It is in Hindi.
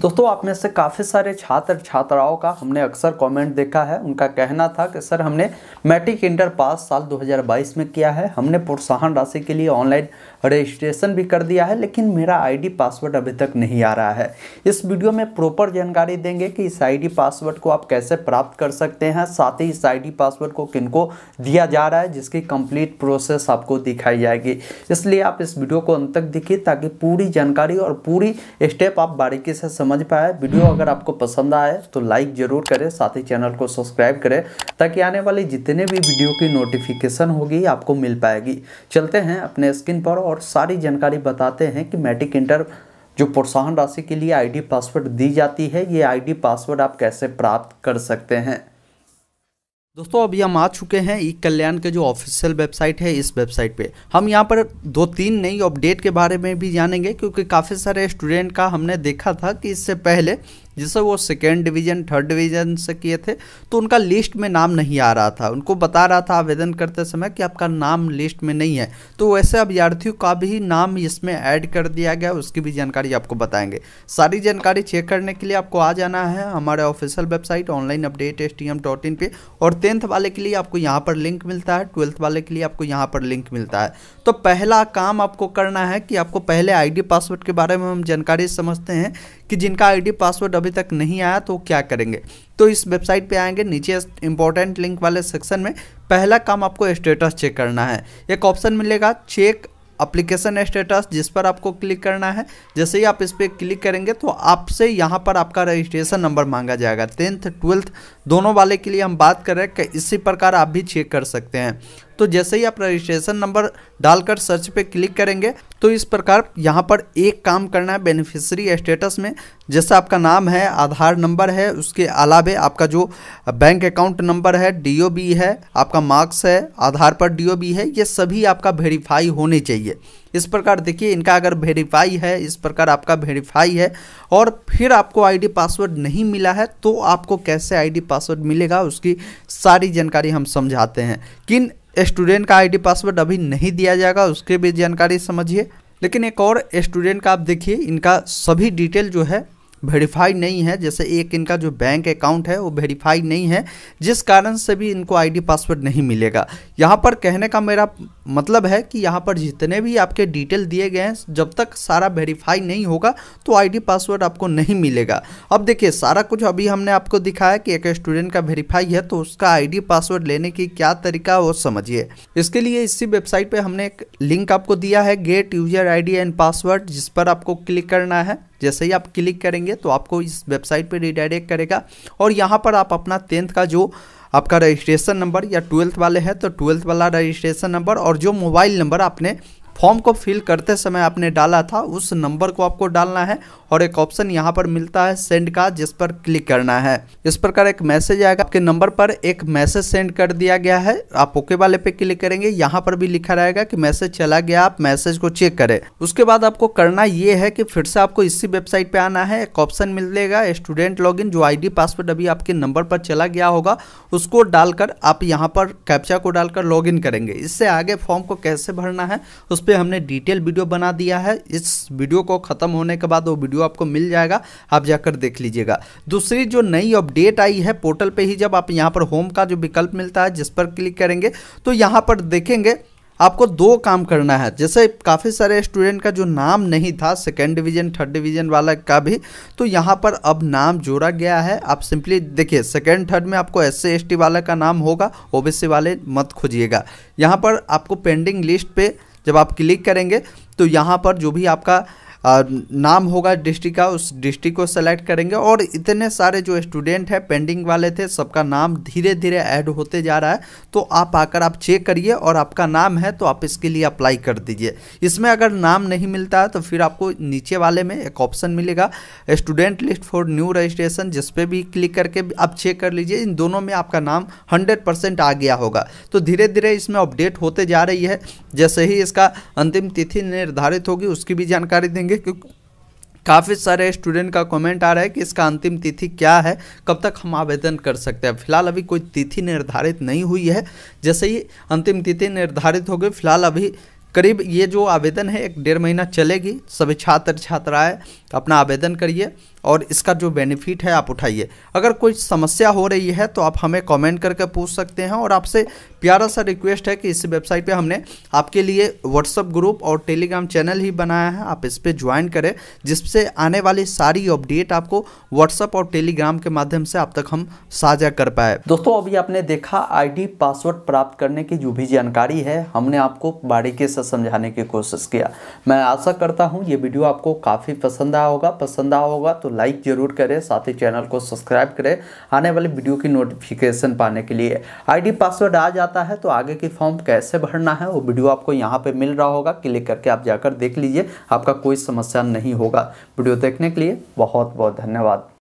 दोस्तों आप में से काफ़ी सारे छात्र छात्राओं का हमने अक्सर कमेंट देखा है उनका कहना था कि सर हमने मैट्रिक इंटर पास साल 2022 में किया है हमने प्रोत्साहन राशि के लिए ऑनलाइन रजिस्ट्रेशन भी कर दिया है लेकिन मेरा आईडी पासवर्ड अभी तक नहीं आ रहा है इस वीडियो में प्रॉपर जानकारी देंगे कि इस आईडी पासवर्ड को आप कैसे प्राप्त कर सकते हैं साथ ही इस आई पासवर्ड को किनको दिया जा रहा है जिसकी कम्प्लीट प्रोसेस आपको दिखाई जाएगी इसलिए आप इस वीडियो को अंत तक देखिए ताकि पूरी जानकारी और पूरी स्टेप आप बारीकी से समझ पाए वीडियो अगर आपको पसंद आए तो लाइक ज़रूर करें साथ ही चैनल को सब्सक्राइब करें ताकि आने वाले जितने भी वीडियो की नोटिफिकेशन होगी आपको मिल पाएगी चलते हैं अपने स्क्रीन पर और सारी जानकारी बताते हैं कि मैट्रिक इंटर जो प्रोत्साहन राशि के लिए आईडी पासवर्ड दी जाती है ये आईडी पासवर्ड आप कैसे प्राप्त कर सकते हैं दोस्तों अभी हम आ चुके हैं ई कल्याण के जो ऑफिशियल वेबसाइट है इस वेबसाइट पे हम यहाँ पर दो तीन नई अपडेट के बारे में भी जानेंगे क्योंकि काफ़ी सारे स्टूडेंट का हमने देखा था कि इससे पहले जैसे वो सेकेंड डिवीज़न थर्ड डिवीज़न से किए थे तो उनका लिस्ट में नाम नहीं आ रहा था उनको बता रहा था आवेदन करते समय कि आपका नाम लिस्ट में नहीं है तो वैसे अभ्यर्थियों का भी नाम इसमें ऐड कर दिया गया उसकी भी जानकारी आपको बताएंगे सारी जानकारी चेक करने के लिए आपको आ जाना है हमारे official website online update S T M dot in पर और टेंथ वाले के लिए आपको यहाँ पर लिंक मिलता है ट्वेल्थ वाले के लिए आपको यहाँ पर लिंक मिलता है तो पहला काम आपको करना है कि आपको पहले आई पासवर्ड के बारे में हम जानकारी समझते हैं कि जिनका आई पासवर्ड अभी तक नहीं आया तो क्या करेंगे तो इस वेबसाइट पे आएंगे नीचे इंपॉर्टेंट लिंक वाले सेक्शन में पहला काम आपको स्टेटस चेक करना है एक ऑप्शन मिलेगा चेक अप्लीकेशन स्टेटस जिस पर आपको क्लिक करना है जैसे ही आप इस पर क्लिक करेंगे तो आपसे यहाँ पर आपका रजिस्ट्रेशन नंबर मांगा जाएगा टेंथ ट्वेल्थ दोनों वाले के लिए हम बात कर रहे हैं कि इसी प्रकार आप भी चेक कर सकते हैं तो जैसे ही आप रजिस्ट्रेशन नंबर डालकर सर्च पे क्लिक करेंगे तो इस प्रकार यहाँ पर एक काम करना है बेनिफिशरी स्टेटस में जैसा आपका नाम है आधार नंबर है उसके अलावे आपका जो बैंक अकाउंट नंबर है डीओबी है आपका मार्क्स है आधार पर डीओबी है ये सभी आपका वेरीफाई होने चाहिए इस प्रकार देखिए इनका अगर वेरीफाई है इस प्रकार आपका वेरीफाई है और फिर आपको आईडी पासवर्ड नहीं मिला है तो आपको कैसे आईडी पासवर्ड मिलेगा उसकी सारी जानकारी हम समझाते हैं किन स्टूडेंट का आईडी पासवर्ड अभी नहीं दिया जाएगा उसके भी जानकारी समझिए लेकिन एक और स्टूडेंट का आप देखिए इनका सभी डिटेल जो है वेरीफाई नहीं है जैसे एक इनका जो बैंक अकाउंट है वो वेरीफाई नहीं है जिस कारण से भी इनको आईडी पासवर्ड नहीं मिलेगा यहाँ पर कहने का मेरा मतलब है कि यहाँ पर जितने भी आपके डिटेल दिए गए हैं जब तक सारा वेरीफाई नहीं होगा तो आईडी पासवर्ड आपको नहीं मिलेगा अब देखिए सारा कुछ अभी हमने आपको दिखाया कि एक स्टूडेंट का वेरीफाई है तो उसका आईडी पासवर्ड लेने की क्या तरीका वो समझिए इसके लिए इसी वेबसाइट पर हमने एक लिंक आपको दिया है get user I and password जिस पर आपको क्लिक करना है जैसे ही आप क्लिक करेंगे तो आपको इस वेबसाइट पर रिडायरेक्ट करेगा और यहाँ पर आप अपना टेंथ का जो आपका रजिस्ट्रेशन नंबर या ट्वेल्थ वाले हैं तो ट्वेल्थ वाला रजिस्ट्रेशन नंबर और जो मोबाइल नंबर आपने फॉर्म को फिल करते समय आपने डाला था उस नंबर को आपको डालना है और एक ऑप्शन यहाँ पर मिलता है सेंड का जिस पर क्लिक करना है इस प्रकार एक मैसेज आएगा आपके नंबर पर एक मैसेज सेंड कर दिया गया है आप ओके वाले पे क्लिक करेंगे यहाँ पर भी लिखा रहेगा कि मैसेज चला गया आप मैसेज को चेक करें उसके बाद आपको करना ये है कि फिर से आपको इसी वेबसाइट पे आना है एक ऑप्शन मिलेगा स्टूडेंट लॉग जो आई पासवर्ड अभी आपके नंबर पर चला गया होगा उसको डालकर आप यहाँ पर कैप्चा को डालकर लॉग करेंगे इससे आगे फॉर्म को कैसे भरना है उस पर हमने डिटेल वीडियो बना दिया है इस वीडियो को ख़त्म होने के बाद वो वीडियो आपको मिल जाएगा आप जाकर देख लीजिएगा दूसरी जो नई अपडेट आई है पोर्टल पे ही जब आप यहाँ पर होम का जो विकल्प मिलता है जिस पर क्लिक करेंगे तो यहाँ पर देखेंगे आपको दो काम करना है जैसे काफ़ी सारे स्टूडेंट का जो नाम नहीं था सेकेंड डिवीजन थर्ड डिवीजन वाला का भी तो यहाँ पर अब नाम जोड़ा गया है आप सिंपली देखिए सेकेंड थर्ड में आपको एस सी वाला का नाम होगा ओबीसी वाले मत खोजिएगा यहाँ पर आपको पेंडिंग लिस्ट पे जब आप क्लिक करेंगे तो यहाँ पर जो भी आपका नाम होगा डिस्ट्रिक्ट का उस डिस्ट्रिक्ट को सेलेक्ट करेंगे और इतने सारे जो स्टूडेंट हैं पेंडिंग वाले थे सबका नाम धीरे धीरे ऐड होते जा रहा है तो आप आकर आप चेक करिए और आपका नाम है तो आप इसके लिए अप्लाई कर दीजिए इसमें अगर नाम नहीं मिलता है तो फिर आपको नीचे वाले में एक ऑप्शन मिलेगा student list for new registration जिस पर भी क्लिक करके आप चेक कर लीजिए इन दोनों में आपका नाम हंड्रेड परसेंट आ गया होगा तो धीरे धीरे इसमें अपडेट होते जा रही है जैसे ही इसका अंतिम तिथि निर्धारित होगी उसकी भी जानकारी देंगे करेंगे काफ़ी सारे स्टूडेंट का कमेंट आ रहा है कि इसका अंतिम तिथि क्या है कब तक हम आवेदन कर सकते हैं फिलहाल अभी कोई तिथि निर्धारित नहीं हुई है जैसे ही अंतिम तिथि निर्धारित होगी फिलहाल अभी करीब ये जो आवेदन है एक डेढ़ महीना चलेगी सभी छात्र छात्राएं अपना आवेदन करिए और इसका जो बेनिफिट है आप उठाइए अगर कोई समस्या हो रही है तो आप हमें कमेंट करके पूछ सकते हैं और आपसे प्यारा सा रिक्वेस्ट है कि इस वेबसाइट पे हमने आपके लिए व्हाट्सअप ग्रुप और टेलीग्राम चैनल ही बनाया है आप इस पर ज्वाइन करें जिससे आने वाली सारी अपडेट आपको व्हाट्सअप और टेलीग्राम के माध्यम से आप तक हम साझा कर पाए दोस्तों अभी आपने देखा आईडी पासवर्ड प्राप्त करने की जो भी जानकारी है हमने आपको बारीकी से समझाने की कोशिश किया मैं आशा करता हूँ ये वीडियो आपको काफ़ी पसंद आया होगा पसंद आया होगा तो लाइक ज़रूर करें साथ ही चैनल को सब्सक्राइब करें आने वाले वीडियो की नोटिफिकेशन पाने के लिए आईडी पासवर्ड आ जाता है तो आगे की फॉर्म कैसे भरना है वो वीडियो आपको यहाँ पर मिल रहा होगा क्लिक करके आप जाकर देख लीजिए आपका कोई समस्या नहीं होगा वीडियो देखने के लिए बहुत बहुत धन्यवाद